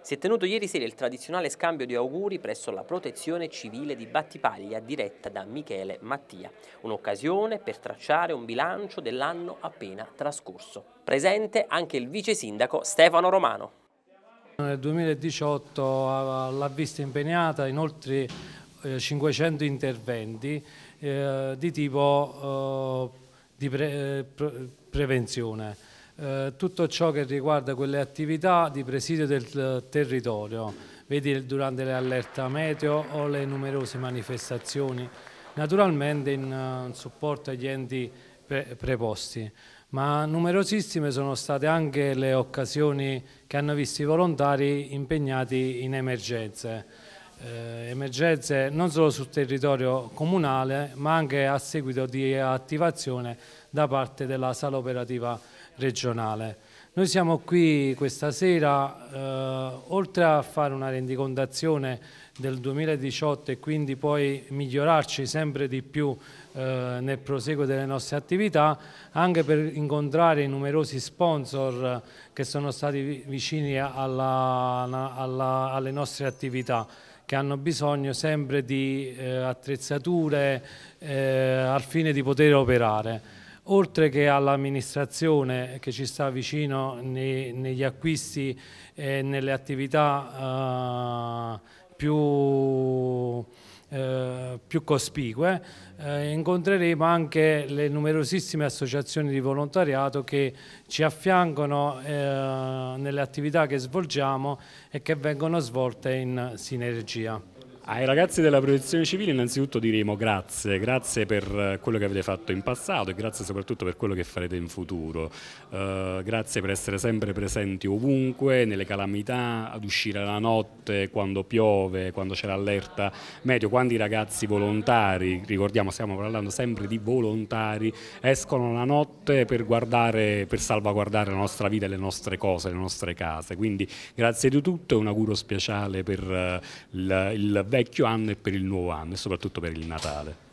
Si è tenuto ieri sera il tradizionale scambio di auguri presso la protezione civile di Battipaglia diretta da Michele Mattia, un'occasione per tracciare un bilancio dell'anno appena trascorso. Presente anche il vice sindaco Stefano Romano. Nel 2018 l'ha vista impegnata in oltre 500 eh, interventi eh, di tipo eh, di prevenzione eh, tutto ciò che riguarda quelle attività di presidio del eh, territorio, vedi durante le allerta meteo o le numerose manifestazioni, naturalmente eh, in supporto agli enti pre preposti ma numerosissime sono state anche le occasioni che hanno visto i volontari impegnati in emergenze. Eh, emergenze non solo sul territorio comunale ma anche a seguito di attivazione da parte della sala operativa regionale. Noi siamo qui questa sera, eh, oltre a fare una rendicontazione del 2018 e quindi poi migliorarci sempre di più eh, nel proseguo delle nostre attività, anche per incontrare i numerosi sponsor che sono stati vicini alla, alla, alle nostre attività che hanno bisogno sempre di eh, attrezzature eh, al fine di poter operare oltre che all'amministrazione che ci sta vicino nei, negli acquisti e nelle attività eh, più, eh, più, cospicue, eh, incontreremo anche le numerosissime associazioni di volontariato che ci affiancano eh, nelle attività che svolgiamo e che vengono svolte in sinergia. Ai ragazzi della protezione civile innanzitutto diremo grazie, grazie per eh, quello che avete fatto in passato e grazie soprattutto per quello che farete in futuro, eh, grazie per essere sempre presenti ovunque, nelle calamità, ad uscire la notte quando piove, quando c'è l'allerta meteo, quando i ragazzi volontari, ricordiamo stiamo parlando sempre di volontari, escono la notte per, guardare, per salvaguardare la nostra vita e le nostre cose, le nostre case, quindi grazie di tutto e un auguro speciale per eh, il, il vecchio anno e per il nuovo anno e soprattutto per il Natale.